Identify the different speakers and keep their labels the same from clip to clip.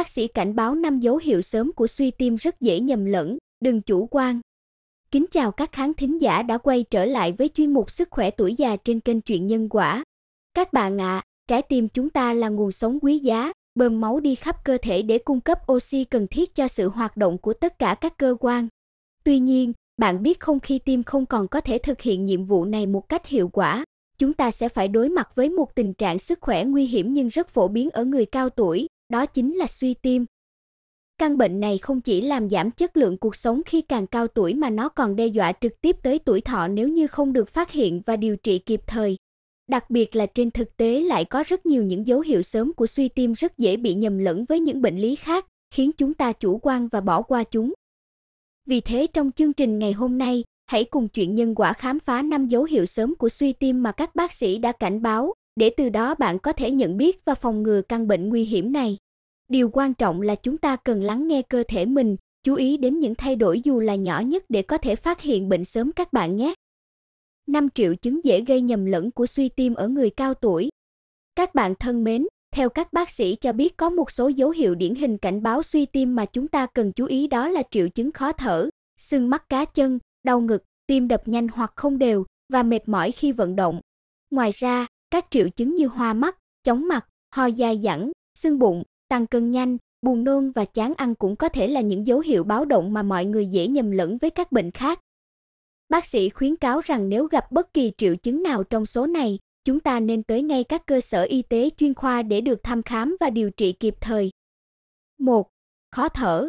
Speaker 1: Bác sĩ cảnh báo năm dấu hiệu sớm của suy tim rất dễ nhầm lẫn, đừng chủ quan. Kính chào các khán thính giả đã quay trở lại với chuyên mục sức khỏe tuổi già trên kênh Chuyện Nhân Quả. Các bạn ạ, à, trái tim chúng ta là nguồn sống quý giá, bơm máu đi khắp cơ thể để cung cấp oxy cần thiết cho sự hoạt động của tất cả các cơ quan. Tuy nhiên, bạn biết không khi tim không còn có thể thực hiện nhiệm vụ này một cách hiệu quả, chúng ta sẽ phải đối mặt với một tình trạng sức khỏe nguy hiểm nhưng rất phổ biến ở người cao tuổi, đó chính là suy tim. Căn bệnh này không chỉ làm giảm chất lượng cuộc sống khi càng cao tuổi mà nó còn đe dọa trực tiếp tới tuổi thọ nếu như không được phát hiện và điều trị kịp thời. Đặc biệt là trên thực tế lại có rất nhiều những dấu hiệu sớm của suy tim rất dễ bị nhầm lẫn với những bệnh lý khác, khiến chúng ta chủ quan và bỏ qua chúng. Vì thế trong chương trình ngày hôm nay, hãy cùng chuyện nhân quả khám phá năm dấu hiệu sớm của suy tim mà các bác sĩ đã cảnh báo, để từ đó bạn có thể nhận biết và phòng ngừa căn bệnh nguy hiểm này. Điều quan trọng là chúng ta cần lắng nghe cơ thể mình, chú ý đến những thay đổi dù là nhỏ nhất để có thể phát hiện bệnh sớm các bạn nhé. 5 triệu chứng dễ gây nhầm lẫn của suy tim ở người cao tuổi. Các bạn thân mến, theo các bác sĩ cho biết có một số dấu hiệu điển hình cảnh báo suy tim mà chúng ta cần chú ý đó là triệu chứng khó thở, sưng mắt cá chân, đau ngực, tim đập nhanh hoặc không đều và mệt mỏi khi vận động. Ngoài ra, các triệu chứng như hoa mắt, chóng mặt, ho dai dẳng, sưng bụng, Tăng cân nhanh, buồn nôn và chán ăn cũng có thể là những dấu hiệu báo động mà mọi người dễ nhầm lẫn với các bệnh khác. Bác sĩ khuyến cáo rằng nếu gặp bất kỳ triệu chứng nào trong số này, chúng ta nên tới ngay các cơ sở y tế chuyên khoa để được thăm khám và điều trị kịp thời. 1. Khó thở.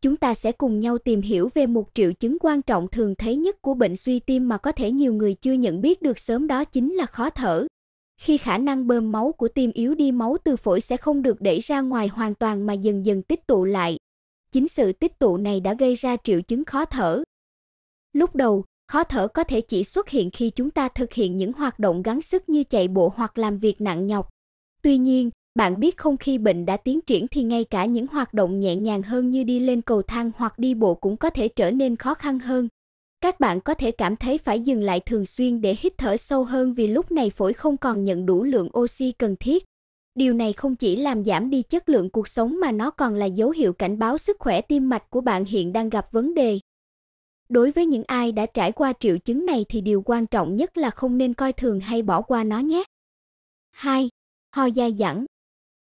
Speaker 1: Chúng ta sẽ cùng nhau tìm hiểu về một triệu chứng quan trọng thường thấy nhất của bệnh suy tim mà có thể nhiều người chưa nhận biết được sớm đó chính là khó thở. Khi khả năng bơm máu của tim yếu đi máu từ phổi sẽ không được đẩy ra ngoài hoàn toàn mà dần dần tích tụ lại. Chính sự tích tụ này đã gây ra triệu chứng khó thở. Lúc đầu, khó thở có thể chỉ xuất hiện khi chúng ta thực hiện những hoạt động gắng sức như chạy bộ hoặc làm việc nặng nhọc. Tuy nhiên, bạn biết không khi bệnh đã tiến triển thì ngay cả những hoạt động nhẹ nhàng hơn như đi lên cầu thang hoặc đi bộ cũng có thể trở nên khó khăn hơn các bạn có thể cảm thấy phải dừng lại thường xuyên để hít thở sâu hơn vì lúc này phổi không còn nhận đủ lượng oxy cần thiết. Điều này không chỉ làm giảm đi chất lượng cuộc sống mà nó còn là dấu hiệu cảnh báo sức khỏe tim mạch của bạn hiện đang gặp vấn đề. Đối với những ai đã trải qua triệu chứng này thì điều quan trọng nhất là không nên coi thường hay bỏ qua nó nhé. 2. Ho dai dẳng.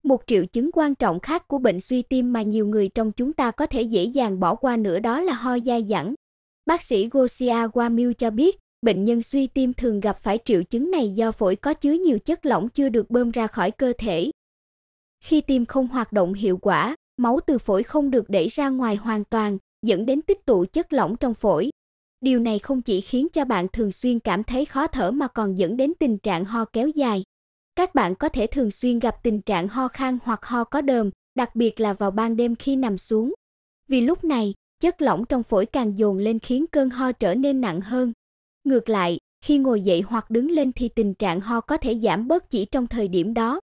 Speaker 1: Một triệu chứng quan trọng khác của bệnh suy tim mà nhiều người trong chúng ta có thể dễ dàng bỏ qua nữa đó là ho dai dẳng, Bác sĩ Gosia Wamil cho biết, bệnh nhân suy tim thường gặp phải triệu chứng này do phổi có chứa nhiều chất lỏng chưa được bơm ra khỏi cơ thể. Khi tim không hoạt động hiệu quả, máu từ phổi không được đẩy ra ngoài hoàn toàn, dẫn đến tích tụ chất lỏng trong phổi. Điều này không chỉ khiến cho bạn thường xuyên cảm thấy khó thở mà còn dẫn đến tình trạng ho kéo dài. Các bạn có thể thường xuyên gặp tình trạng ho khan hoặc ho có đờm, đặc biệt là vào ban đêm khi nằm xuống. Vì lúc này, chất lỏng trong phổi càng dồn lên khiến cơn ho trở nên nặng hơn. Ngược lại, khi ngồi dậy hoặc đứng lên thì tình trạng ho có thể giảm bớt chỉ trong thời điểm đó.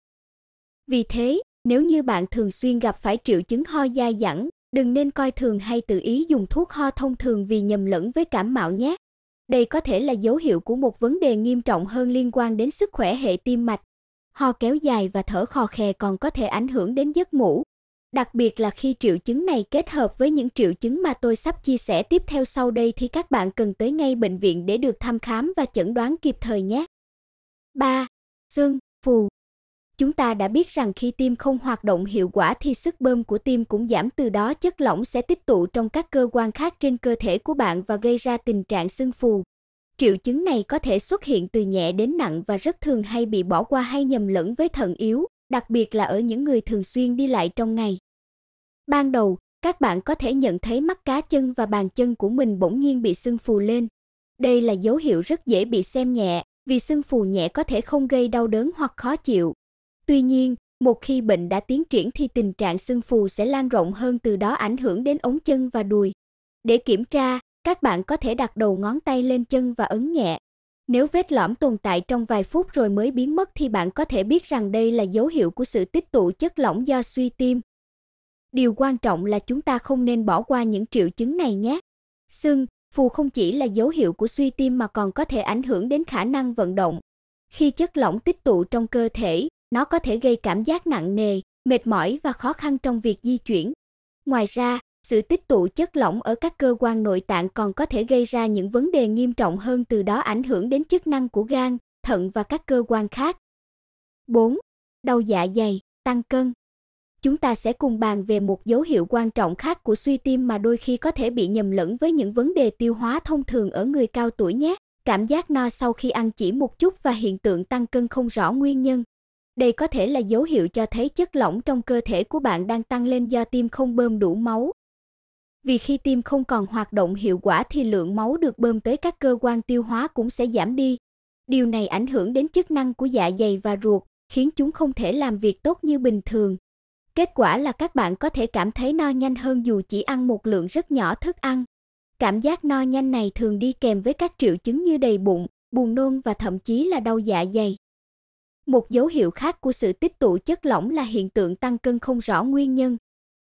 Speaker 1: Vì thế, nếu như bạn thường xuyên gặp phải triệu chứng ho dai dẳng, đừng nên coi thường hay tự ý dùng thuốc ho thông thường vì nhầm lẫn với cảm mạo nhé. Đây có thể là dấu hiệu của một vấn đề nghiêm trọng hơn liên quan đến sức khỏe hệ tim mạch. Ho kéo dài và thở khò khè còn có thể ảnh hưởng đến giấc ngủ, Đặc biệt là khi triệu chứng này kết hợp với những triệu chứng mà tôi sắp chia sẻ tiếp theo sau đây thì các bạn cần tới ngay bệnh viện để được thăm khám và chẩn đoán kịp thời nhé. 3. sưng phù. Chúng ta đã biết rằng khi tim không hoạt động hiệu quả thì sức bơm của tim cũng giảm từ đó chất lỏng sẽ tích tụ trong các cơ quan khác trên cơ thể của bạn và gây ra tình trạng sưng phù. Triệu chứng này có thể xuất hiện từ nhẹ đến nặng và rất thường hay bị bỏ qua hay nhầm lẫn với thận yếu, đặc biệt là ở những người thường xuyên đi lại trong ngày. Ban đầu, các bạn có thể nhận thấy mắt cá chân và bàn chân của mình bỗng nhiên bị sưng phù lên. Đây là dấu hiệu rất dễ bị xem nhẹ, vì sưng phù nhẹ có thể không gây đau đớn hoặc khó chịu. Tuy nhiên, một khi bệnh đã tiến triển thì tình trạng sưng phù sẽ lan rộng hơn từ đó ảnh hưởng đến ống chân và đùi. Để kiểm tra, các bạn có thể đặt đầu ngón tay lên chân và ấn nhẹ. Nếu vết lõm tồn tại trong vài phút rồi mới biến mất thì bạn có thể biết rằng đây là dấu hiệu của sự tích tụ chất lỏng do suy tim. Điều quan trọng là chúng ta không nên bỏ qua những triệu chứng này nhé. Sưng, phù không chỉ là dấu hiệu của suy tim mà còn có thể ảnh hưởng đến khả năng vận động. Khi chất lỏng tích tụ trong cơ thể, nó có thể gây cảm giác nặng nề, mệt mỏi và khó khăn trong việc di chuyển. Ngoài ra, sự tích tụ chất lỏng ở các cơ quan nội tạng còn có thể gây ra những vấn đề nghiêm trọng hơn từ đó ảnh hưởng đến chức năng của gan, thận và các cơ quan khác. 4. Đau dạ dày, tăng cân chúng ta sẽ cùng bàn về một dấu hiệu quan trọng khác của suy tim mà đôi khi có thể bị nhầm lẫn với những vấn đề tiêu hóa thông thường ở người cao tuổi nhé. Cảm giác no sau khi ăn chỉ một chút và hiện tượng tăng cân không rõ nguyên nhân. Đây có thể là dấu hiệu cho thấy chất lỏng trong cơ thể của bạn đang tăng lên do tim không bơm đủ máu. Vì khi tim không còn hoạt động hiệu quả thì lượng máu được bơm tới các cơ quan tiêu hóa cũng sẽ giảm đi. Điều này ảnh hưởng đến chức năng của dạ dày và ruột, khiến chúng không thể làm việc tốt như bình thường. Kết quả là các bạn có thể cảm thấy no nhanh hơn dù chỉ ăn một lượng rất nhỏ thức ăn. Cảm giác no nhanh này thường đi kèm với các triệu chứng như đầy bụng, buồn nôn và thậm chí là đau dạ dày. Một dấu hiệu khác của sự tích tụ chất lỏng là hiện tượng tăng cân không rõ nguyên nhân.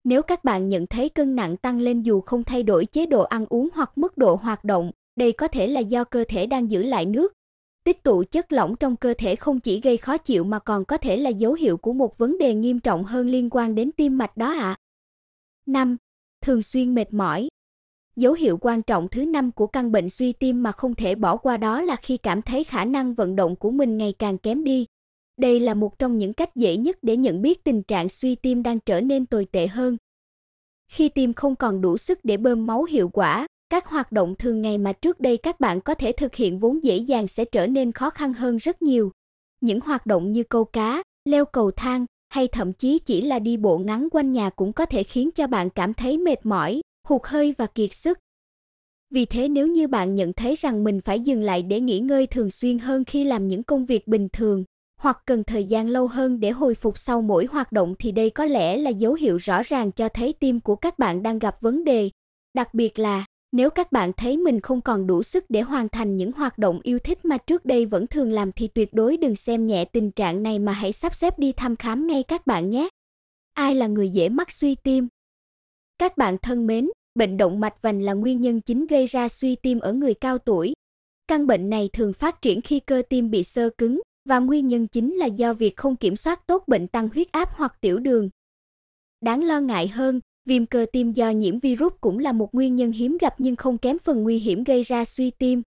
Speaker 1: Nếu các bạn nhận thấy cân nặng tăng lên dù không thay đổi chế độ ăn uống hoặc mức độ hoạt động, đây có thể là do cơ thể đang giữ lại nước, Tích tụ chất lỏng trong cơ thể không chỉ gây khó chịu mà còn có thể là dấu hiệu của một vấn đề nghiêm trọng hơn liên quan đến tim mạch đó ạ. À. 5. Thường xuyên mệt mỏi. Dấu hiệu quan trọng thứ năm của căn bệnh suy tim mà không thể bỏ qua đó là khi cảm thấy khả năng vận động của mình ngày càng kém đi. Đây là một trong những cách dễ nhất để nhận biết tình trạng suy tim đang trở nên tồi tệ hơn. Khi tim không còn đủ sức để bơm máu hiệu quả, các hoạt động thường ngày mà trước đây các bạn có thể thực hiện vốn dễ dàng sẽ trở nên khó khăn hơn rất nhiều. Những hoạt động như câu cá, leo cầu thang hay thậm chí chỉ là đi bộ ngắn quanh nhà cũng có thể khiến cho bạn cảm thấy mệt mỏi, hụt hơi và kiệt sức. Vì thế nếu như bạn nhận thấy rằng mình phải dừng lại để nghỉ ngơi thường xuyên hơn khi làm những công việc bình thường, hoặc cần thời gian lâu hơn để hồi phục sau mỗi hoạt động thì đây có lẽ là dấu hiệu rõ ràng cho thấy tim của các bạn đang gặp vấn đề, đặc biệt là nếu các bạn thấy mình không còn đủ sức để hoàn thành những hoạt động yêu thích mà trước đây vẫn thường làm thì tuyệt đối đừng xem nhẹ tình trạng này mà hãy sắp xếp đi thăm khám ngay các bạn nhé. Ai là người dễ mắc suy tim? Các bạn thân mến, bệnh động mạch vành là nguyên nhân chính gây ra suy tim ở người cao tuổi. Căn bệnh này thường phát triển khi cơ tim bị sơ cứng và nguyên nhân chính là do việc không kiểm soát tốt bệnh tăng huyết áp hoặc tiểu đường. Đáng lo ngại hơn, Viêm cơ tim do nhiễm virus cũng là một nguyên nhân hiếm gặp nhưng không kém phần nguy hiểm gây ra suy tim.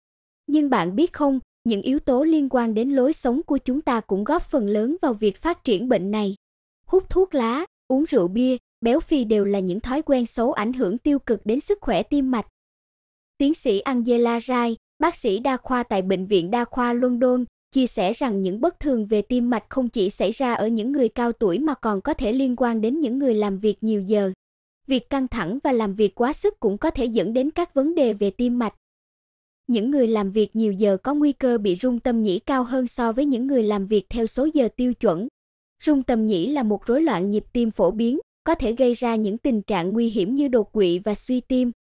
Speaker 1: Nhưng bạn biết không, những yếu tố liên quan đến lối sống của chúng ta cũng góp phần lớn vào việc phát triển bệnh này. Hút thuốc lá, uống rượu bia, béo phì đều là những thói quen xấu ảnh hưởng tiêu cực đến sức khỏe tim mạch. Tiến sĩ Angela Rai, bác sĩ đa khoa tại Bệnh viện Đa khoa London, chia sẻ rằng những bất thường về tim mạch không chỉ xảy ra ở những người cao tuổi mà còn có thể liên quan đến những người làm việc nhiều giờ. Việc căng thẳng và làm việc quá sức cũng có thể dẫn đến các vấn đề về tim mạch. Những người làm việc nhiều giờ có nguy cơ bị rung tâm nhĩ cao hơn so với những người làm việc theo số giờ tiêu chuẩn. Rung tâm nhĩ là một rối loạn nhịp tim phổ biến, có thể gây ra những tình trạng nguy hiểm như đột quỵ và suy tim.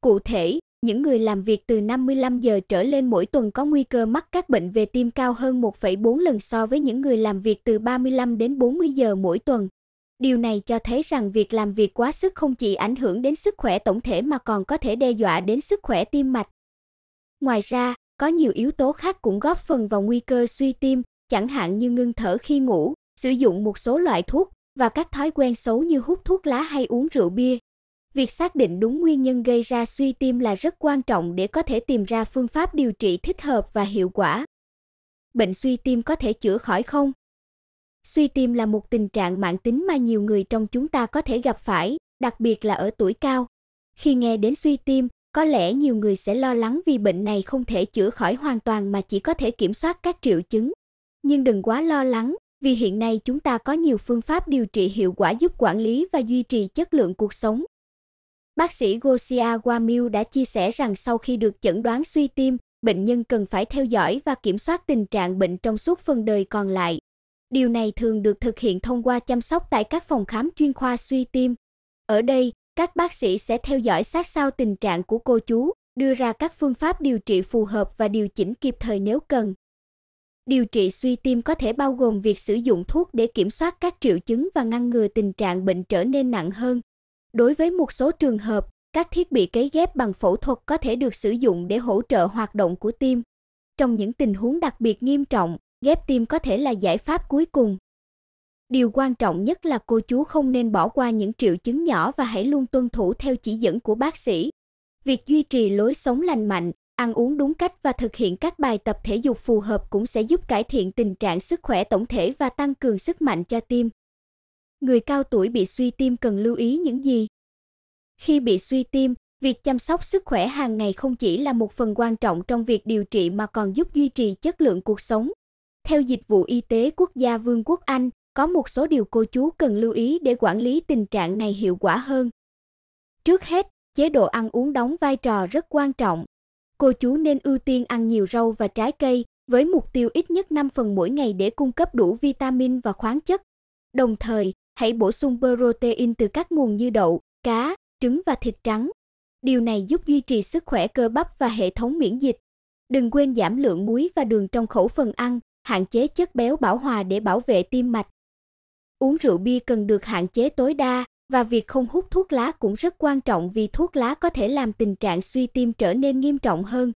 Speaker 1: Cụ thể, những người làm việc từ 55 giờ trở lên mỗi tuần có nguy cơ mắc các bệnh về tim cao hơn 1,4 lần so với những người làm việc từ 35 đến 40 giờ mỗi tuần. Điều này cho thấy rằng việc làm việc quá sức không chỉ ảnh hưởng đến sức khỏe tổng thể mà còn có thể đe dọa đến sức khỏe tim mạch. Ngoài ra, có nhiều yếu tố khác cũng góp phần vào nguy cơ suy tim, chẳng hạn như ngưng thở khi ngủ, sử dụng một số loại thuốc và các thói quen xấu như hút thuốc lá hay uống rượu bia. Việc xác định đúng nguyên nhân gây ra suy tim là rất quan trọng để có thể tìm ra phương pháp điều trị thích hợp và hiệu quả. Bệnh suy tim có thể chữa khỏi không? Suy tim là một tình trạng mãn tính mà nhiều người trong chúng ta có thể gặp phải, đặc biệt là ở tuổi cao. Khi nghe đến suy tim, có lẽ nhiều người sẽ lo lắng vì bệnh này không thể chữa khỏi hoàn toàn mà chỉ có thể kiểm soát các triệu chứng. Nhưng đừng quá lo lắng, vì hiện nay chúng ta có nhiều phương pháp điều trị hiệu quả giúp quản lý và duy trì chất lượng cuộc sống. Bác sĩ Gosia Wamil đã chia sẻ rằng sau khi được chẩn đoán suy tim, bệnh nhân cần phải theo dõi và kiểm soát tình trạng bệnh trong suốt phần đời còn lại. Điều này thường được thực hiện thông qua chăm sóc tại các phòng khám chuyên khoa suy tim. Ở đây, các bác sĩ sẽ theo dõi sát sao tình trạng của cô chú, đưa ra các phương pháp điều trị phù hợp và điều chỉnh kịp thời nếu cần. Điều trị suy tim có thể bao gồm việc sử dụng thuốc để kiểm soát các triệu chứng và ngăn ngừa tình trạng bệnh trở nên nặng hơn. Đối với một số trường hợp, các thiết bị cấy ghép bằng phẫu thuật có thể được sử dụng để hỗ trợ hoạt động của tim. Trong những tình huống đặc biệt nghiêm trọng, ghép tim có thể là giải pháp cuối cùng. Điều quan trọng nhất là cô chú không nên bỏ qua những triệu chứng nhỏ và hãy luôn tuân thủ theo chỉ dẫn của bác sĩ. Việc duy trì lối sống lành mạnh, ăn uống đúng cách và thực hiện các bài tập thể dục phù hợp cũng sẽ giúp cải thiện tình trạng sức khỏe tổng thể và tăng cường sức mạnh cho tim. Người cao tuổi bị suy tim cần lưu ý những gì? Khi bị suy tim, việc chăm sóc sức khỏe hàng ngày không chỉ là một phần quan trọng trong việc điều trị mà còn giúp duy trì chất lượng cuộc sống. Theo Dịch vụ Y tế Quốc gia Vương quốc Anh, có một số điều cô chú cần lưu ý để quản lý tình trạng này hiệu quả hơn. Trước hết, chế độ ăn uống đóng vai trò rất quan trọng. Cô chú nên ưu tiên ăn nhiều rau và trái cây, với mục tiêu ít nhất 5 phần mỗi ngày để cung cấp đủ vitamin và khoáng chất. Đồng thời, hãy bổ sung protein từ các nguồn như đậu, cá, trứng và thịt trắng. Điều này giúp duy trì sức khỏe cơ bắp và hệ thống miễn dịch. Đừng quên giảm lượng muối và đường trong khẩu phần ăn, hạn chế chất béo bảo hòa để bảo vệ tim mạch. Uống rượu bia cần được hạn chế tối đa và việc không hút thuốc lá cũng rất quan trọng vì thuốc lá có thể làm tình trạng suy tim trở nên nghiêm trọng hơn.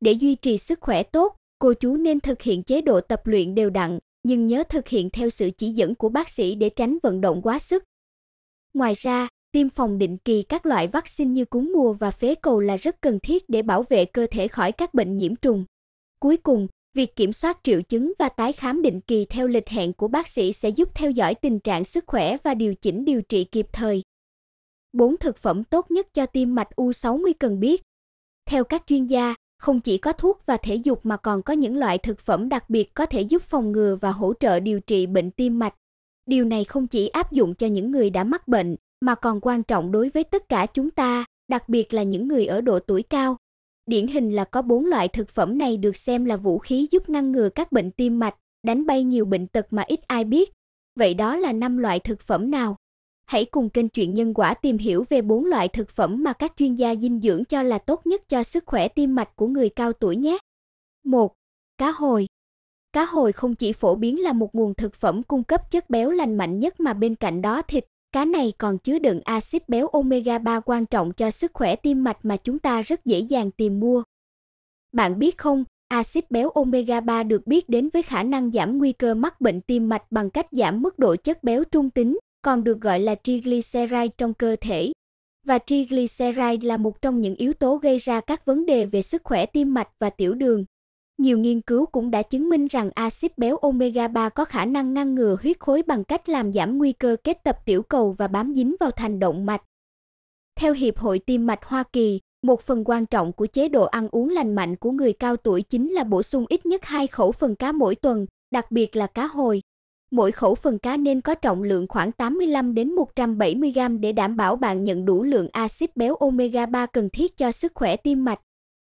Speaker 1: Để duy trì sức khỏe tốt, cô chú nên thực hiện chế độ tập luyện đều đặn, nhưng nhớ thực hiện theo sự chỉ dẫn của bác sĩ để tránh vận động quá sức. Ngoài ra, tiêm phòng định kỳ các loại vaccine như cúm mùa và phế cầu là rất cần thiết để bảo vệ cơ thể khỏi các bệnh nhiễm trùng. Cuối cùng, Việc kiểm soát triệu chứng và tái khám định kỳ theo lịch hẹn của bác sĩ sẽ giúp theo dõi tình trạng sức khỏe và điều chỉnh điều trị kịp thời. 4 thực phẩm tốt nhất cho tim mạch U60 cần biết. Theo các chuyên gia, không chỉ có thuốc và thể dục mà còn có những loại thực phẩm đặc biệt có thể giúp phòng ngừa và hỗ trợ điều trị bệnh tim mạch. Điều này không chỉ áp dụng cho những người đã mắc bệnh mà còn quan trọng đối với tất cả chúng ta, đặc biệt là những người ở độ tuổi cao. Điển hình là có bốn loại thực phẩm này được xem là vũ khí giúp ngăn ngừa các bệnh tim mạch, đánh bay nhiều bệnh tật mà ít ai biết. Vậy đó là năm loại thực phẩm nào? Hãy cùng kênh Chuyện Nhân Quả tìm hiểu về bốn loại thực phẩm mà các chuyên gia dinh dưỡng cho là tốt nhất cho sức khỏe tim mạch của người cao tuổi nhé. 1. Cá hồi Cá hồi không chỉ phổ biến là một nguồn thực phẩm cung cấp chất béo lành mạnh nhất mà bên cạnh đó thịt, Cá này còn chứa đựng axit béo omega 3 quan trọng cho sức khỏe tim mạch mà chúng ta rất dễ dàng tìm mua. Bạn biết không, axit béo omega 3 được biết đến với khả năng giảm nguy cơ mắc bệnh tim mạch bằng cách giảm mức độ chất béo trung tính, còn được gọi là triglyceride trong cơ thể. Và triglyceride là một trong những yếu tố gây ra các vấn đề về sức khỏe tim mạch và tiểu đường. Nhiều nghiên cứu cũng đã chứng minh rằng axit béo omega 3 có khả năng ngăn ngừa huyết khối bằng cách làm giảm nguy cơ kết tập tiểu cầu và bám dính vào thành động mạch. Theo Hiệp hội Tim mạch Hoa Kỳ, một phần quan trọng của chế độ ăn uống lành mạnh của người cao tuổi chính là bổ sung ít nhất hai khẩu phần cá mỗi tuần, đặc biệt là cá hồi. Mỗi khẩu phần cá nên có trọng lượng khoảng 85 đến 170 g để đảm bảo bạn nhận đủ lượng axit béo omega 3 cần thiết cho sức khỏe tim mạch.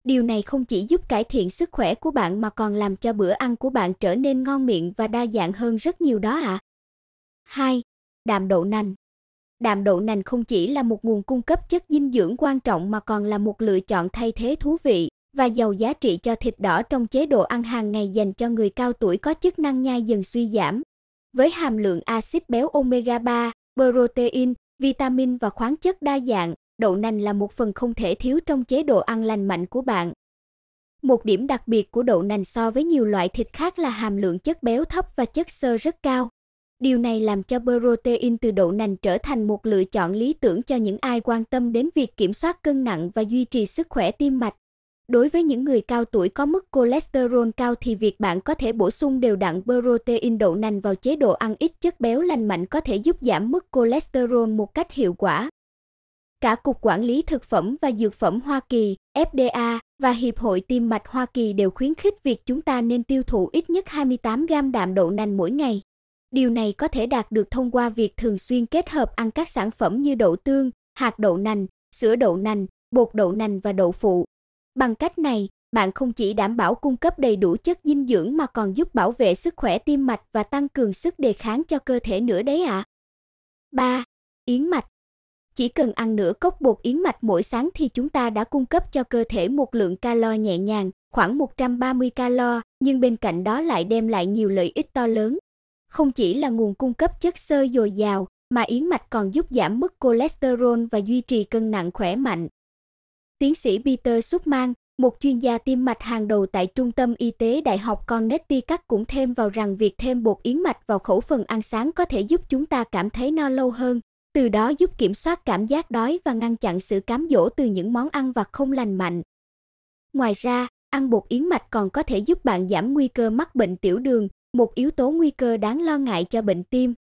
Speaker 1: Điều này không chỉ giúp cải thiện sức khỏe của bạn mà còn làm cho bữa ăn của bạn trở nên ngon miệng và đa dạng hơn rất nhiều đó ạ. À. 2. Đạm đậu nành Đạm đậu nành không chỉ là một nguồn cung cấp chất dinh dưỡng quan trọng mà còn là một lựa chọn thay thế thú vị và giàu giá trị cho thịt đỏ trong chế độ ăn hàng ngày dành cho người cao tuổi có chức năng nhai dần suy giảm. Với hàm lượng axit béo omega 3, protein, vitamin và khoáng chất đa dạng, đậu nành là một phần không thể thiếu trong chế độ ăn lành mạnh của bạn. Một điểm đặc biệt của đậu nành so với nhiều loại thịt khác là hàm lượng chất béo thấp và chất xơ rất cao. Điều này làm cho protein từ đậu nành trở thành một lựa chọn lý tưởng cho những ai quan tâm đến việc kiểm soát cân nặng và duy trì sức khỏe tim mạch. Đối với những người cao tuổi có mức cholesterol cao thì việc bạn có thể bổ sung đều đặn protein đậu nành vào chế độ ăn ít chất béo lành mạnh có thể giúp giảm mức cholesterol một cách hiệu quả cả Cục Quản lý Thực phẩm và Dược phẩm Hoa Kỳ, FDA, và Hiệp hội Tim mạch Hoa Kỳ đều khuyến khích việc chúng ta nên tiêu thụ ít nhất 28 gram đạm đậu nành mỗi ngày. Điều này có thể đạt được thông qua việc thường xuyên kết hợp ăn các sản phẩm như đậu tương, hạt đậu nành, sữa đậu nành, bột đậu nành và đậu phụ. Bằng cách này, bạn không chỉ đảm bảo cung cấp đầy đủ chất dinh dưỡng mà còn giúp bảo vệ sức khỏe tim mạch và tăng cường sức đề kháng cho cơ thể nữa đấy ạ. À. 3. Yến mạch chỉ cần ăn nửa cốc bột yến mạch mỗi sáng thì chúng ta đã cung cấp cho cơ thể một lượng calo nhẹ nhàng, khoảng 130 calo, nhưng bên cạnh đó lại đem lại nhiều lợi ích to lớn. Không chỉ là nguồn cung cấp chất xơ dồi dào, mà yến mạch còn giúp giảm mức cholesterol và duy trì cân nặng khỏe mạnh. Tiến sĩ Peter Supman, một chuyên gia tim mạch hàng đầu tại Trung tâm Y tế Đại học Connecticut cũng thêm vào rằng việc thêm bột yến mạch vào khẩu phần ăn sáng có thể giúp chúng ta cảm thấy no lâu hơn, từ đó giúp kiểm soát cảm giác đói và ngăn chặn sự cám dỗ từ những món ăn vặt không lành mạnh. Ngoài ra, ăn bột yến mạch còn có thể giúp bạn giảm nguy cơ mắc bệnh tiểu đường, một yếu tố nguy cơ đáng lo ngại cho bệnh tim.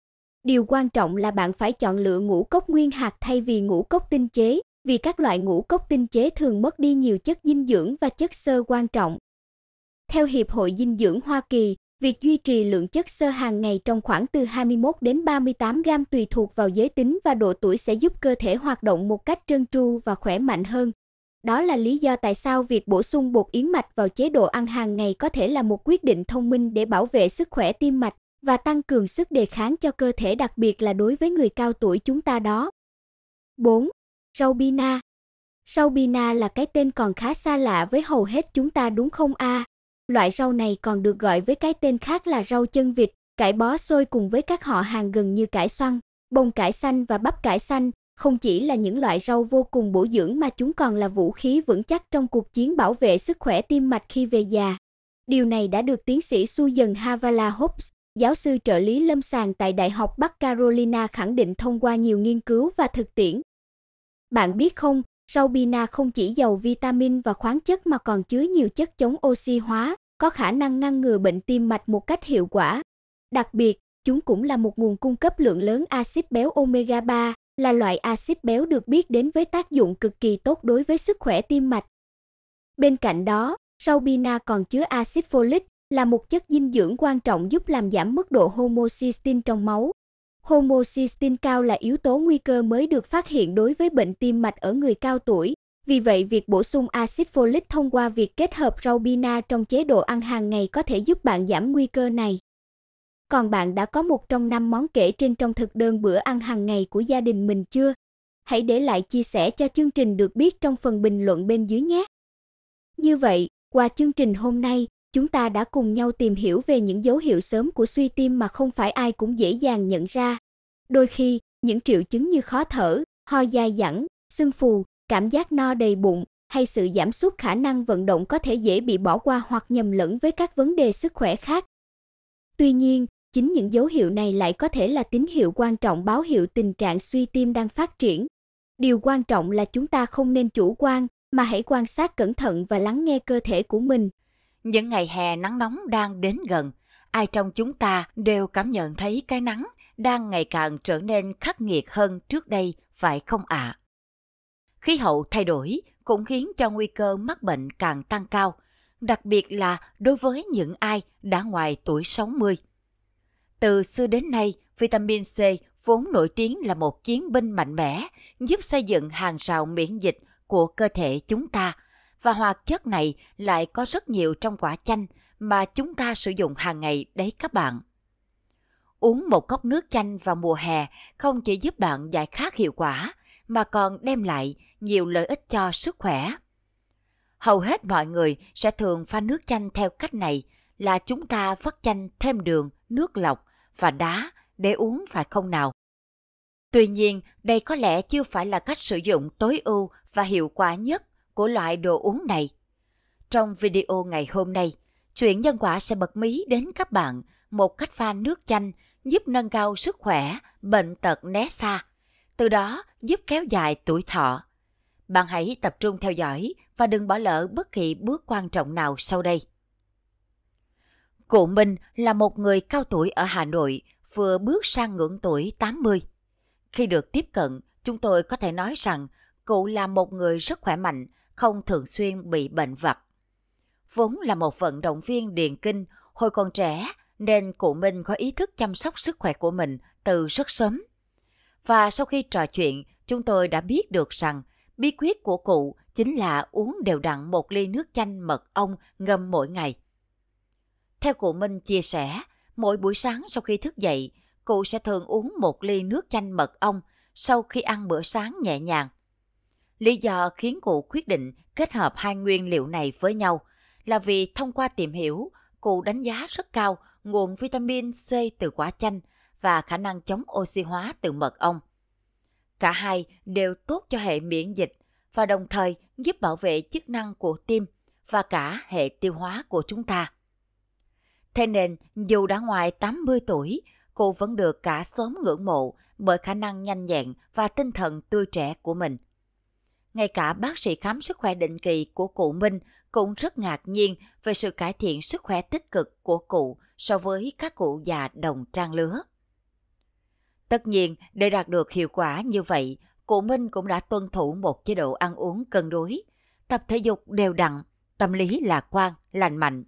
Speaker 1: Điều quan trọng là bạn phải chọn lựa ngũ cốc nguyên hạt thay vì ngũ cốc tinh chế, vì các loại ngũ cốc tinh chế thường mất đi nhiều chất dinh dưỡng và chất xơ quan trọng. Theo Hiệp hội Dinh dưỡng Hoa Kỳ, Việc duy trì lượng chất xơ hàng ngày trong khoảng từ 21 đến 38 gram tùy thuộc vào giới tính và độ tuổi sẽ giúp cơ thể hoạt động một cách trơn tru và khỏe mạnh hơn. Đó là lý do tại sao việc bổ sung bột yến mạch vào chế độ ăn hàng ngày có thể là một quyết định thông minh để bảo vệ sức khỏe tim mạch và tăng cường sức đề kháng cho cơ thể đặc biệt là đối với người cao tuổi chúng ta đó. 4. Rau bina Rau bina là cái tên còn khá xa lạ với hầu hết chúng ta đúng không a? À? Loại rau này còn được gọi với cái tên khác là rau chân vịt, cải bó xôi cùng với các họ hàng gần như cải xoăn, bông cải xanh và bắp cải xanh, không chỉ là những loại rau vô cùng bổ dưỡng mà chúng còn là vũ khí vững chắc trong cuộc chiến bảo vệ sức khỏe tim mạch khi về già. Điều này đã được tiến sĩ Susan Havala Hobbs, giáo sư trợ lý lâm sàng tại Đại học Bắc Carolina khẳng định thông qua nhiều nghiên cứu và thực tiễn. Bạn biết không, rau bina không chỉ giàu vitamin và khoáng chất mà còn chứa nhiều chất chống oxy hóa, có khả năng ngăn ngừa bệnh tim mạch một cách hiệu quả. Đặc biệt, chúng cũng là một nguồn cung cấp lượng lớn axit béo omega 3, là loại axit béo được biết đến với tác dụng cực kỳ tốt đối với sức khỏe tim mạch. Bên cạnh đó, rau bina còn chứa axit folic, là một chất dinh dưỡng quan trọng giúp làm giảm mức độ homocysteine trong máu. Homocysteine cao là yếu tố nguy cơ mới được phát hiện đối với bệnh tim mạch ở người cao tuổi. Vì vậy, việc bổ sung axit folic thông qua việc kết hợp rau bina trong chế độ ăn hàng ngày có thể giúp bạn giảm nguy cơ này. Còn bạn đã có một trong năm món kể trên trong thực đơn bữa ăn hàng ngày của gia đình mình chưa? Hãy để lại chia sẻ cho chương trình được biết trong phần bình luận bên dưới nhé. Như vậy, qua chương trình hôm nay, chúng ta đã cùng nhau tìm hiểu về những dấu hiệu sớm của suy tim mà không phải ai cũng dễ dàng nhận ra. Đôi khi, những triệu chứng như khó thở, ho dai dẳng, sưng phù, cảm giác no đầy bụng hay sự giảm sút khả năng vận động có thể dễ bị bỏ qua hoặc nhầm lẫn với các vấn đề sức khỏe khác. Tuy nhiên, chính những dấu hiệu này lại có thể là tín hiệu quan trọng báo hiệu tình trạng suy tim đang phát triển. Điều quan trọng là chúng ta không nên chủ quan mà hãy quan sát cẩn thận và lắng nghe cơ thể của mình. Những ngày hè nắng nóng đang
Speaker 2: đến gần, ai trong chúng ta đều cảm nhận thấy cái nắng đang ngày càng trở nên khắc nghiệt hơn trước đây, phải không ạ? À? Khí hậu thay đổi cũng khiến cho nguy cơ mắc bệnh càng tăng cao, đặc biệt là đối với những ai đã ngoài tuổi 60. Từ xưa đến nay, vitamin C vốn nổi tiếng là một chiến binh mạnh mẽ, giúp xây dựng hàng rào miễn dịch của cơ thể chúng ta. Và hoạt chất này lại có rất nhiều trong quả chanh mà chúng ta sử dụng hàng ngày đấy các bạn. Uống một cốc nước chanh vào mùa hè không chỉ giúp bạn giải khát hiệu quả mà còn đem lại nhiều lợi ích cho sức khỏe. Hầu hết mọi người sẽ thường pha nước chanh theo cách này là chúng ta vắt chanh thêm đường, nước lọc và đá để uống phải không nào? Tuy nhiên, đây có lẽ chưa phải là cách sử dụng tối ưu và hiệu quả nhất của loại đồ uống này. Trong video ngày hôm nay, chuyện nhân quả sẽ bật mí đến các bạn một cách pha nước chanh giúp nâng cao sức khỏe, bệnh tật né xa từ đó giúp kéo dài tuổi thọ. Bạn hãy tập trung theo dõi và đừng bỏ lỡ bất kỳ bước quan trọng nào sau đây. Cụ Minh là một người cao tuổi ở Hà Nội, vừa bước sang ngưỡng tuổi 80. Khi được tiếp cận, chúng tôi có thể nói rằng cụ là một người rất khỏe mạnh, không thường xuyên bị bệnh vặt. Vốn là một vận động viên điền kinh, hồi còn trẻ nên cụ Minh có ý thức chăm sóc sức khỏe của mình từ rất sớm. Và sau khi trò chuyện, chúng tôi đã biết được rằng bí quyết của cụ chính là uống đều đặn một ly nước chanh mật ong ngâm mỗi ngày. Theo cụ Minh chia sẻ, mỗi buổi sáng sau khi thức dậy, cụ sẽ thường uống một ly nước chanh mật ong sau khi ăn bữa sáng nhẹ nhàng. Lý do khiến cụ quyết định kết hợp hai nguyên liệu này với nhau là vì thông qua tìm hiểu, cụ đánh giá rất cao nguồn vitamin C từ quả chanh và khả năng chống oxy hóa từ mật ong. Cả hai đều tốt cho hệ miễn dịch và đồng thời giúp bảo vệ chức năng của tim và cả hệ tiêu hóa của chúng ta. Thế nên, dù đã ngoài 80 tuổi, cô vẫn được cả xóm ngưỡng mộ bởi khả năng nhanh nhẹn và tinh thần tươi trẻ của mình. Ngay cả bác sĩ khám sức khỏe định kỳ của cụ Minh cũng rất ngạc nhiên về sự cải thiện sức khỏe tích cực của cụ so với các cụ già đồng trang lứa. Tất nhiên, để đạt được hiệu quả như vậy, cụ Minh cũng đã tuân thủ một chế độ ăn uống cân đối, tập thể dục đều đặn, tâm lý lạc quan, lành mạnh.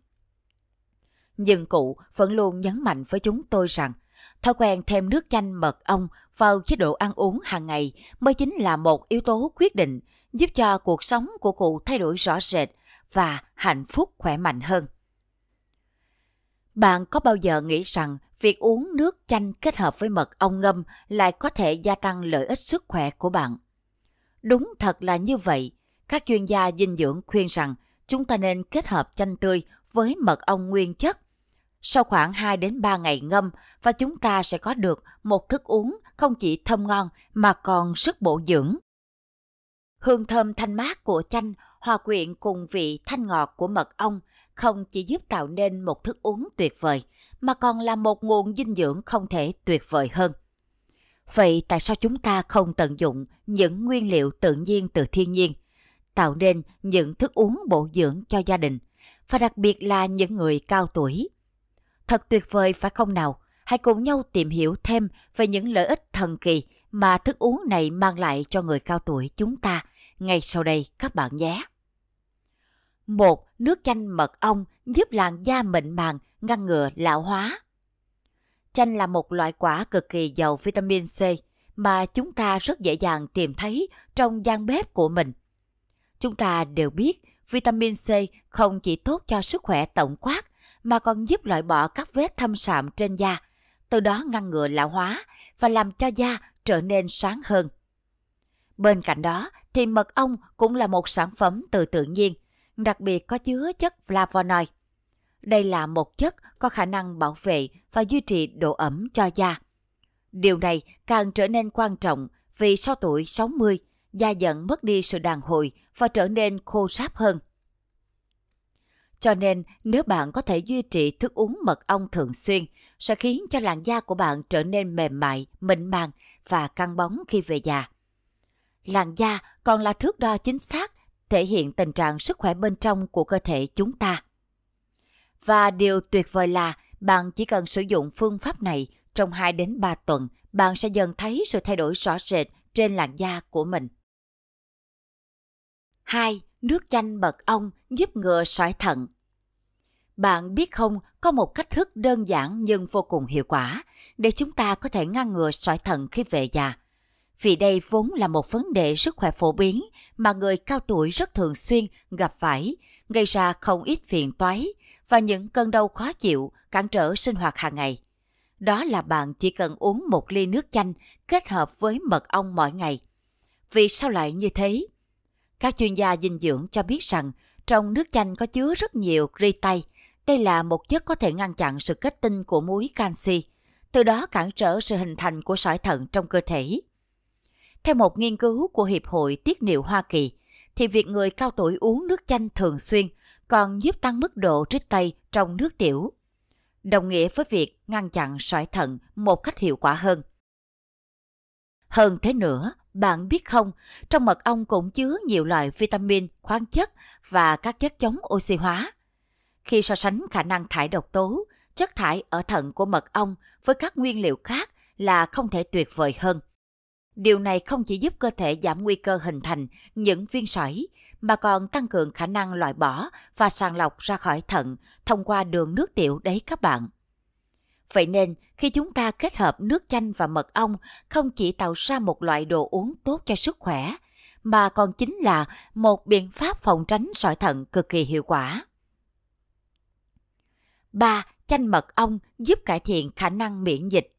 Speaker 2: Nhưng cụ vẫn luôn nhấn mạnh với chúng tôi rằng, thói quen thêm nước chanh mật ong vào chế độ ăn uống hàng ngày mới chính là một yếu tố quyết định giúp cho cuộc sống của cụ thay đổi rõ rệt và hạnh phúc khỏe mạnh hơn. Bạn có bao giờ nghĩ rằng việc uống nước chanh kết hợp với mật ong ngâm lại có thể gia tăng lợi ích sức khỏe của bạn? Đúng thật là như vậy. Các chuyên gia dinh dưỡng khuyên rằng chúng ta nên kết hợp chanh tươi với mật ong nguyên chất. Sau khoảng 2 đến 3 ngày ngâm và chúng ta sẽ có được một thức uống không chỉ thơm ngon mà còn sức bổ dưỡng. Hương thơm thanh mát của chanh hòa quyện cùng vị thanh ngọt của mật ong – không chỉ giúp tạo nên một thức uống tuyệt vời, mà còn là một nguồn dinh dưỡng không thể tuyệt vời hơn. Vậy tại sao chúng ta không tận dụng những nguyên liệu tự nhiên từ thiên nhiên, tạo nên những thức uống bổ dưỡng cho gia đình, và đặc biệt là những người cao tuổi? Thật tuyệt vời phải không nào? Hãy cùng nhau tìm hiểu thêm về những lợi ích thần kỳ mà thức uống này mang lại cho người cao tuổi chúng ta ngay sau đây các bạn nhé một Nước chanh mật ong giúp làn da mịn màng, ngăn ngừa lão hóa. Chanh là một loại quả cực kỳ giàu vitamin C mà chúng ta rất dễ dàng tìm thấy trong gian bếp của mình. Chúng ta đều biết vitamin C không chỉ tốt cho sức khỏe tổng quát mà còn giúp loại bỏ các vết thâm sạm trên da, từ đó ngăn ngừa lão hóa và làm cho da trở nên sáng hơn. Bên cạnh đó thì mật ong cũng là một sản phẩm từ tự nhiên, đặc biệt có chứa chất flavonoid. Đây là một chất có khả năng bảo vệ và duy trì độ ẩm cho da. Điều này càng trở nên quan trọng vì sau tuổi 60, da dần mất đi sự đàn hồi và trở nên khô ráp hơn. Cho nên, nếu bạn có thể duy trì thức uống mật ong thường xuyên, sẽ khiến cho làn da của bạn trở nên mềm mại, mịn màng và căng bóng khi về già. Làn da còn là thước đo chính xác thể hiện tình trạng sức khỏe bên trong của cơ thể chúng ta. Và điều tuyệt vời là bạn chỉ cần sử dụng phương pháp này trong 2 đến 3 tuần, bạn sẽ dần thấy sự thay đổi rõ rệt trên làn da của mình. 2. Nước chanh mật ong giúp ngừa sỏi thận. Bạn biết không, có một cách thức đơn giản nhưng vô cùng hiệu quả để chúng ta có thể ngăn ngừa sỏi thận khi về già vì đây vốn là một vấn đề sức khỏe phổ biến mà người cao tuổi rất thường xuyên gặp phải, gây ra không ít phiền toái và những cơn đau khó chịu cản trở sinh hoạt hàng ngày. Đó là bạn chỉ cần uống một ly nước chanh kết hợp với mật ong mỗi ngày. Vì sao lại như thế? Các chuyên gia dinh dưỡng cho biết rằng trong nước chanh có chứa rất nhiều tay. Đây là một chất có thể ngăn chặn sự kết tinh của muối canxi, từ đó cản trở sự hình thành của sỏi thận trong cơ thể. Theo một nghiên cứu của Hiệp hội Tiết niệu Hoa Kỳ, thì việc người cao tuổi uống nước chanh thường xuyên còn giúp tăng mức độ rít tay trong nước tiểu, đồng nghĩa với việc ngăn chặn sỏi thận một cách hiệu quả hơn. Hơn thế nữa, bạn biết không, trong mật ong cũng chứa nhiều loại vitamin, khoáng chất và các chất chống oxy hóa. Khi so sánh khả năng thải độc tố, chất thải ở thận của mật ong với các nguyên liệu khác là không thể tuyệt vời hơn. Điều này không chỉ giúp cơ thể giảm nguy cơ hình thành những viên sỏi, mà còn tăng cường khả năng loại bỏ và sàng lọc ra khỏi thận thông qua đường nước tiểu đấy các bạn. Vậy nên, khi chúng ta kết hợp nước chanh và mật ong không chỉ tạo ra một loại đồ uống tốt cho sức khỏe, mà còn chính là một biện pháp phòng tránh sỏi thận cực kỳ hiệu quả. 3. Chanh mật ong giúp cải thiện khả năng miễn dịch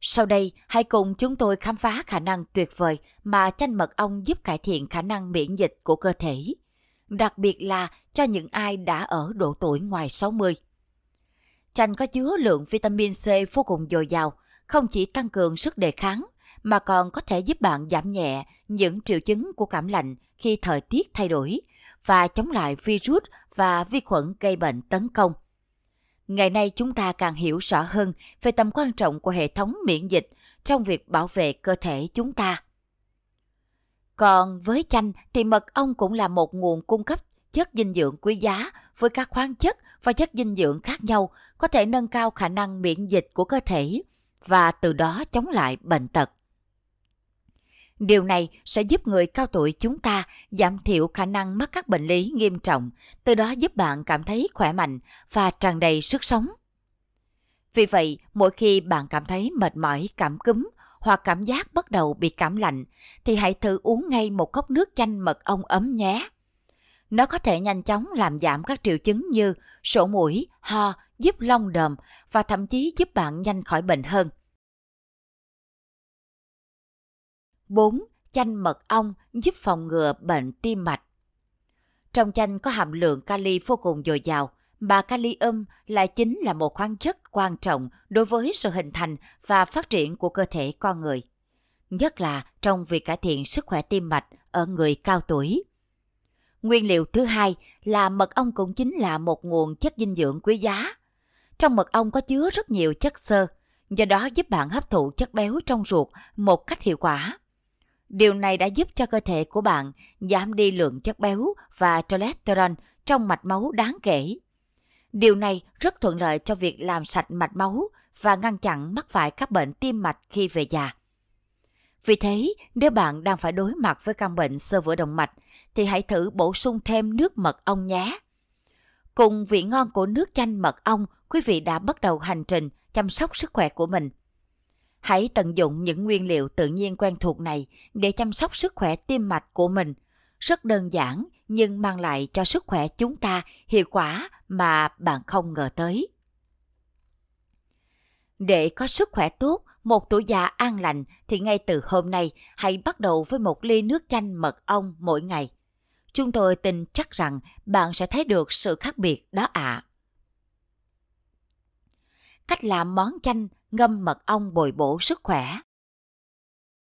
Speaker 2: sau đây, hãy cùng chúng tôi khám phá khả năng tuyệt vời mà chanh mật ong giúp cải thiện khả năng miễn dịch của cơ thể, đặc biệt là cho những ai đã ở độ tuổi ngoài 60. Chanh có chứa lượng vitamin C vô cùng dồi dào, không chỉ tăng cường sức đề kháng mà còn có thể giúp bạn giảm nhẹ những triệu chứng của cảm lạnh khi thời tiết thay đổi và chống lại virus và vi khuẩn gây bệnh tấn công. Ngày nay chúng ta càng hiểu rõ hơn về tầm quan trọng của hệ thống miễn dịch trong việc bảo vệ cơ thể chúng ta. Còn với chanh thì mật ong cũng là một nguồn cung cấp chất dinh dưỡng quý giá với các khoáng chất và chất dinh dưỡng khác nhau có thể nâng cao khả năng miễn dịch của cơ thể và từ đó chống lại bệnh tật. Điều này sẽ giúp người cao tuổi chúng ta giảm thiểu khả năng mắc các bệnh lý nghiêm trọng, từ đó giúp bạn cảm thấy khỏe mạnh và tràn đầy sức sống. Vì vậy, mỗi khi bạn cảm thấy mệt mỏi, cảm cúm hoặc cảm giác bắt đầu bị cảm lạnh, thì hãy thử uống ngay một cốc nước chanh mật ong ấm nhé. Nó có thể nhanh chóng làm giảm các triệu chứng như sổ mũi, ho, giúp lông đờm và thậm chí giúp bạn nhanh khỏi bệnh hơn. 4. Chanh mật ong giúp phòng ngừa bệnh tim mạch. Trong chanh có hàm lượng kali vô cùng dồi dào, mà kali âm um lại chính là một khoáng chất quan trọng đối với sự hình thành và phát triển của cơ thể con người, nhất là trong việc cải thiện sức khỏe tim mạch ở người cao tuổi. Nguyên liệu thứ hai là mật ong cũng chính là một nguồn chất dinh dưỡng quý giá. Trong mật ong có chứa rất nhiều chất xơ, do đó giúp bạn hấp thụ chất béo trong ruột một cách hiệu quả. Điều này đã giúp cho cơ thể của bạn giảm đi lượng chất béo và cholesterol trong mạch máu đáng kể. Điều này rất thuận lợi cho việc làm sạch mạch máu và ngăn chặn mắc phải các bệnh tim mạch khi về già. Vì thế, nếu bạn đang phải đối mặt với căn bệnh sơ vữa động mạch, thì hãy thử bổ sung thêm nước mật ong nhé. Cùng vị ngon của nước chanh mật ong, quý vị đã bắt đầu hành trình chăm sóc sức khỏe của mình. Hãy tận dụng những nguyên liệu tự nhiên quen thuộc này để chăm sóc sức khỏe tim mạch của mình. Rất đơn giản nhưng mang lại cho sức khỏe chúng ta hiệu quả mà bạn không ngờ tới. Để có sức khỏe tốt, một tuổi già an lành thì ngay từ hôm nay hãy bắt đầu với một ly nước chanh mật ong mỗi ngày. Chúng tôi tin chắc rằng bạn sẽ thấy được sự khác biệt đó ạ. À. Cách làm món chanh ngâm mật ong bồi bổ sức khỏe.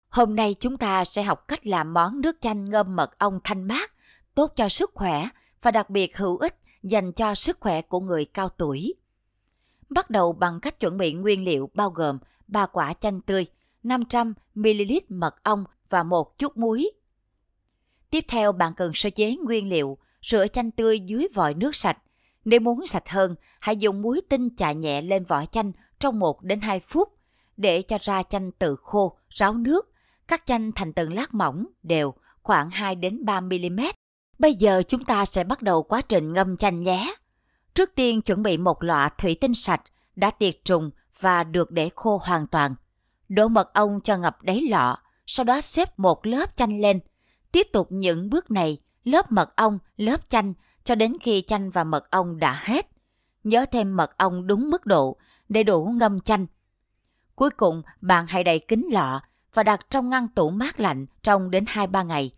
Speaker 2: Hôm nay chúng ta sẽ học cách làm món nước chanh ngâm mật ong thanh mát, tốt cho sức khỏe và đặc biệt hữu ích dành cho sức khỏe của người cao tuổi. Bắt đầu bằng cách chuẩn bị nguyên liệu bao gồm 3 quả chanh tươi, 500ml mật ong và một chút muối. Tiếp theo bạn cần sơ chế nguyên liệu, rửa chanh tươi dưới vòi nước sạch. Nếu muốn sạch hơn, hãy dùng muối tinh chà nhẹ lên vỏ chanh trong 1 đến 2 phút để cho ra chanh tự khô, ráo nước, cắt chanh thành từng lát mỏng, đều, khoảng 2 đến 3 mm. Bây giờ chúng ta sẽ bắt đầu quá trình ngâm chanh nhé. Trước tiên chuẩn bị một lọ thủy tinh sạch đã tiệt trùng và được để khô hoàn toàn. Đổ mật ong cho ngập đáy lọ, sau đó xếp một lớp chanh lên. Tiếp tục những bước này, lớp mật ong, lớp chanh cho đến khi chanh và mật ong đã hết. Nhớ thêm mật ong đúng mức độ để đủ ngâm chanh. Cuối cùng, bạn hãy đậy kính lọ và đặt trong ngăn tủ mát lạnh trong đến 2-3 ngày.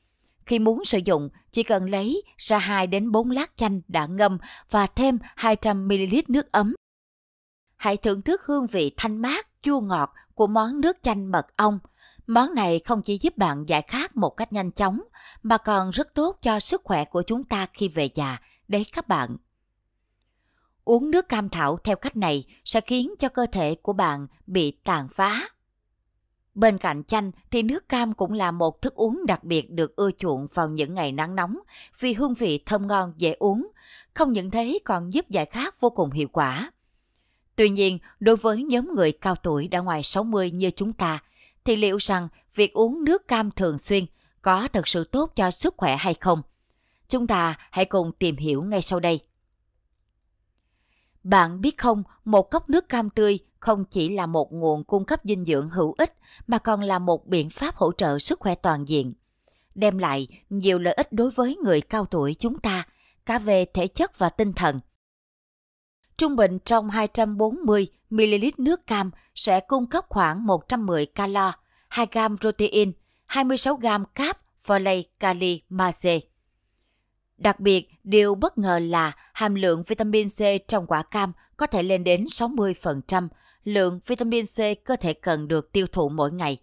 Speaker 2: Khi muốn sử dụng, chỉ cần lấy ra 2 đến 4 lát chanh đã ngâm và thêm 200ml nước ấm. Hãy thưởng thức hương vị thanh mát, chua ngọt của món nước chanh mật ong. Món này không chỉ giúp bạn giải khát một cách nhanh chóng, mà còn rất tốt cho sức khỏe của chúng ta khi về già. Đấy các bạn. Uống nước cam thảo theo cách này sẽ khiến cho cơ thể của bạn bị tàn phá. Bên cạnh chanh thì nước cam cũng là một thức uống đặc biệt được ưa chuộng vào những ngày nắng nóng vì hương vị thơm ngon dễ uống, không những thế còn giúp giải khát vô cùng hiệu quả. Tuy nhiên, đối với nhóm người cao tuổi đã ngoài 60 như chúng ta, thì liệu rằng việc uống nước cam thường xuyên có thật sự tốt cho sức khỏe hay không? Chúng ta hãy cùng tìm hiểu ngay sau đây. Bạn biết không, một cốc nước cam tươi không chỉ là một nguồn cung cấp dinh dưỡng hữu ích mà còn là một biện pháp hỗ trợ sức khỏe toàn diện, đem lại nhiều lợi ích đối với người cao tuổi chúng ta, cả về thể chất và tinh thần. Trung bình trong 240 ml nước cam sẽ cung cấp khoảng 110 calo, 2 g protein, 26 g cáp, folate, kali, magie. Đặc biệt, điều bất ngờ là hàm lượng vitamin C trong quả cam có thể lên đến 60%, lượng vitamin C cơ thể cần được tiêu thụ mỗi ngày.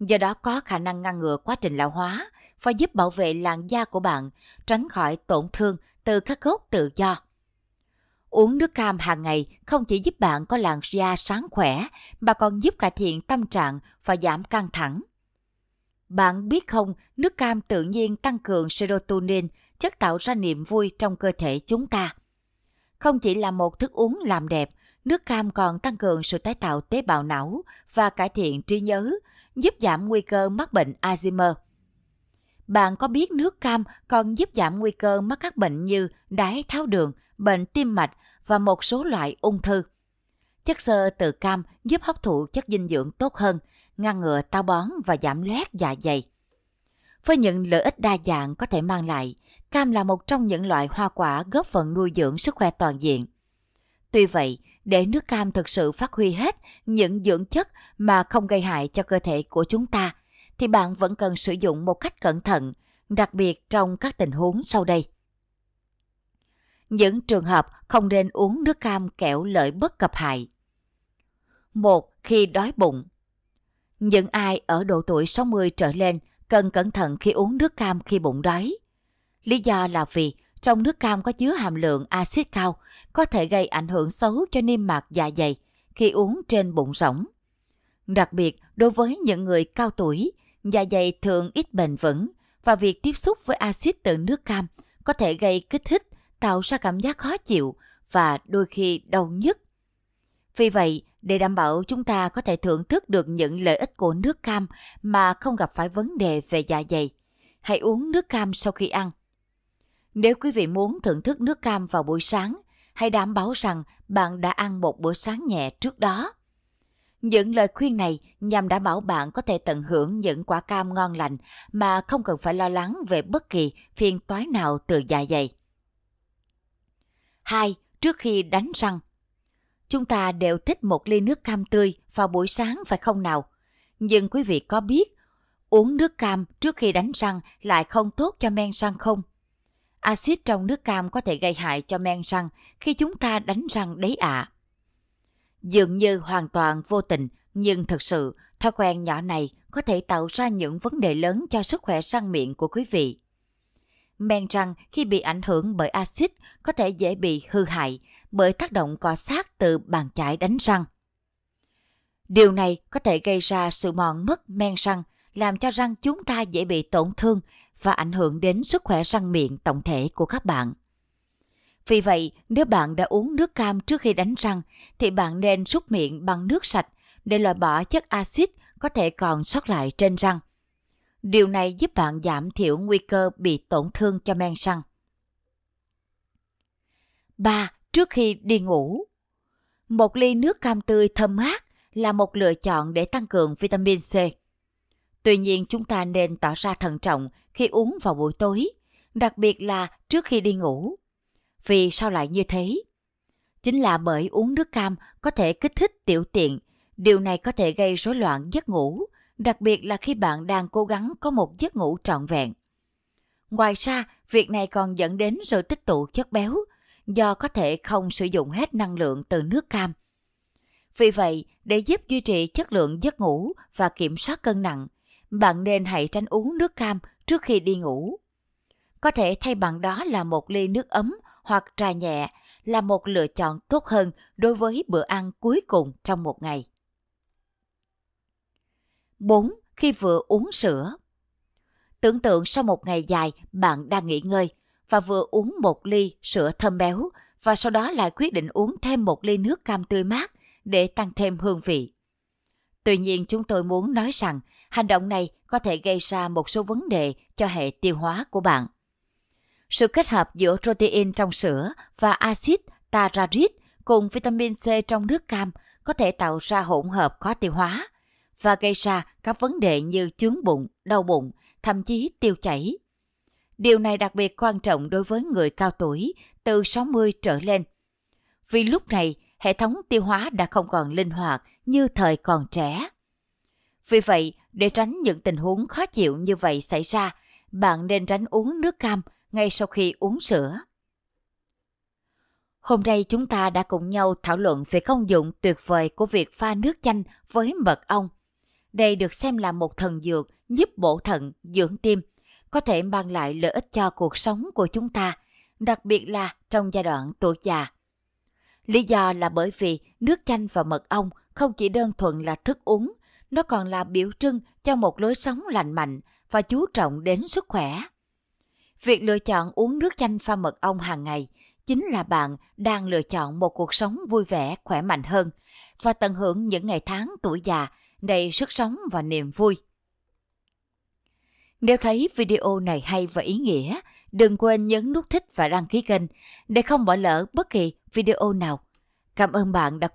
Speaker 2: Do đó có khả năng ngăn ngừa quá trình lão hóa và giúp bảo vệ làn da của bạn tránh khỏi tổn thương từ các gốc tự do. Uống nước cam hàng ngày không chỉ giúp bạn có làn da sáng khỏe mà còn giúp cải thiện tâm trạng và giảm căng thẳng. Bạn biết không, nước cam tự nhiên tăng cường serotonin, chất tạo ra niềm vui trong cơ thể chúng ta. Không chỉ là một thức uống làm đẹp, nước cam còn tăng cường sự tái tạo tế bào não và cải thiện trí nhớ, giúp giảm nguy cơ mắc bệnh Alzheimer. Bạn có biết nước cam còn giúp giảm nguy cơ mắc các bệnh như đái tháo đường, bệnh tim mạch và một số loại ung thư. Chất xơ từ cam giúp hấp thụ chất dinh dưỡng tốt hơn, ngăn ngừa táo bón và giảm loét dạ dày. Với những lợi ích đa dạng có thể mang lại, cam là một trong những loại hoa quả góp phần nuôi dưỡng sức khỏe toàn diện. Tuy vậy, để nước cam thực sự phát huy hết những dưỡng chất mà không gây hại cho cơ thể của chúng ta, thì bạn vẫn cần sử dụng một cách cẩn thận, đặc biệt trong các tình huống sau đây. Những trường hợp không nên uống nước cam kẹo lợi bất cập hại. một Khi đói bụng Những ai ở độ tuổi 60 trở lên – cần cẩn thận khi uống nước cam khi bụng đói. Lý do là vì trong nước cam có chứa hàm lượng axit cao, có thể gây ảnh hưởng xấu cho niêm mạc dạ dày khi uống trên bụng rỗng. Đặc biệt, đối với những người cao tuổi, dạ dày thường ít bền vững và việc tiếp xúc với axit từ nước cam có thể gây kích thích, tạo ra cảm giác khó chịu và đôi khi đau nhức. Vì vậy, để đảm bảo chúng ta có thể thưởng thức được những lợi ích của nước cam mà không gặp phải vấn đề về dạ dày. Hãy uống nước cam sau khi ăn. Nếu quý vị muốn thưởng thức nước cam vào buổi sáng, hãy đảm bảo rằng bạn đã ăn một bữa sáng nhẹ trước đó. Những lời khuyên này nhằm đảm bảo bạn có thể tận hưởng những quả cam ngon lành mà không cần phải lo lắng về bất kỳ phiền toái nào từ dạ dày. 2. Trước khi đánh răng chúng ta đều thích một ly nước cam tươi vào buổi sáng phải không nào? Nhưng quý vị có biết, uống nước cam trước khi đánh răng lại không tốt cho men răng không? Axit trong nước cam có thể gây hại cho men răng khi chúng ta đánh răng đấy ạ. À. Dường như hoàn toàn vô tình, nhưng thật sự, thói quen nhỏ này có thể tạo ra những vấn đề lớn cho sức khỏe răng miệng của quý vị. Men răng khi bị ảnh hưởng bởi axit có thể dễ bị hư hại, bởi tác động cọ sát từ bàn chải đánh răng. Điều này có thể gây ra sự mòn mất men răng, làm cho răng chúng ta dễ bị tổn thương và ảnh hưởng đến sức khỏe răng miệng tổng thể của các bạn. Vì vậy, nếu bạn đã uống nước cam trước khi đánh răng thì bạn nên súc miệng bằng nước sạch để loại bỏ chất axit có thể còn sót lại trên răng. Điều này giúp bạn giảm thiểu nguy cơ bị tổn thương cho men răng. 3 trước khi đi ngủ. Một ly nước cam tươi thơm mát là một lựa chọn để tăng cường vitamin C. Tuy nhiên chúng ta nên tỏ ra thận trọng khi uống vào buổi tối, đặc biệt là trước khi đi ngủ. Vì sao lại như thế? Chính là bởi uống nước cam có thể kích thích tiểu tiện, điều này có thể gây rối loạn giấc ngủ, đặc biệt là khi bạn đang cố gắng có một giấc ngủ trọn vẹn. Ngoài ra, việc này còn dẫn đến sự tích tụ chất béo, do có thể không sử dụng hết năng lượng từ nước cam. Vì vậy, để giúp duy trì chất lượng giấc ngủ và kiểm soát cân nặng, bạn nên hãy tránh uống nước cam trước khi đi ngủ. Có thể thay bằng đó là một ly nước ấm hoặc trà nhẹ là một lựa chọn tốt hơn đối với bữa ăn cuối cùng trong một ngày. 4. Khi vừa uống sữa Tưởng tượng sau một ngày dài bạn đang nghỉ ngơi – và vừa uống một ly sữa thơm béo và sau đó lại quyết định uống thêm một ly nước cam tươi mát để tăng thêm hương vị. Tuy nhiên chúng tôi muốn nói rằng hành động này có thể gây ra một số vấn đề cho hệ tiêu hóa của bạn. Sự kết hợp giữa protein trong sữa và axit tararic cùng vitamin C trong nước cam có thể tạo ra hỗn hợp khó tiêu hóa và gây ra các vấn đề như chướng bụng, đau bụng, thậm chí tiêu chảy. Điều này đặc biệt quan trọng đối với người cao tuổi từ 60 trở lên. Vì lúc này, hệ thống tiêu hóa đã không còn linh hoạt như thời còn trẻ. Vì vậy, để tránh những tình huống khó chịu như vậy xảy ra, bạn nên tránh uống nước cam ngay sau khi uống sữa. Hôm nay chúng ta đã cùng nhau thảo luận về công dụng tuyệt vời của việc pha nước chanh với mật ong. Đây được xem là một thần dược giúp bổ thận, dưỡng tim – có thể mang lại lợi ích cho cuộc sống của chúng ta, đặc biệt là trong giai đoạn tuổi già. Lý do là bởi vì nước chanh và mật ong không chỉ đơn thuần là thức uống, nó còn là biểu trưng cho một lối sống lành mạnh và chú trọng đến sức khỏe. Việc lựa chọn uống nước chanh pha mật ong hàng ngày chính là bạn đang lựa chọn một cuộc sống vui vẻ, khỏe mạnh hơn và tận hưởng những ngày tháng tuổi già đầy sức sống và niềm vui. Nếu thấy video này hay và ý nghĩa, đừng quên nhấn nút thích và đăng ký kênh để không bỏ lỡ bất kỳ video nào. Cảm ơn bạn đã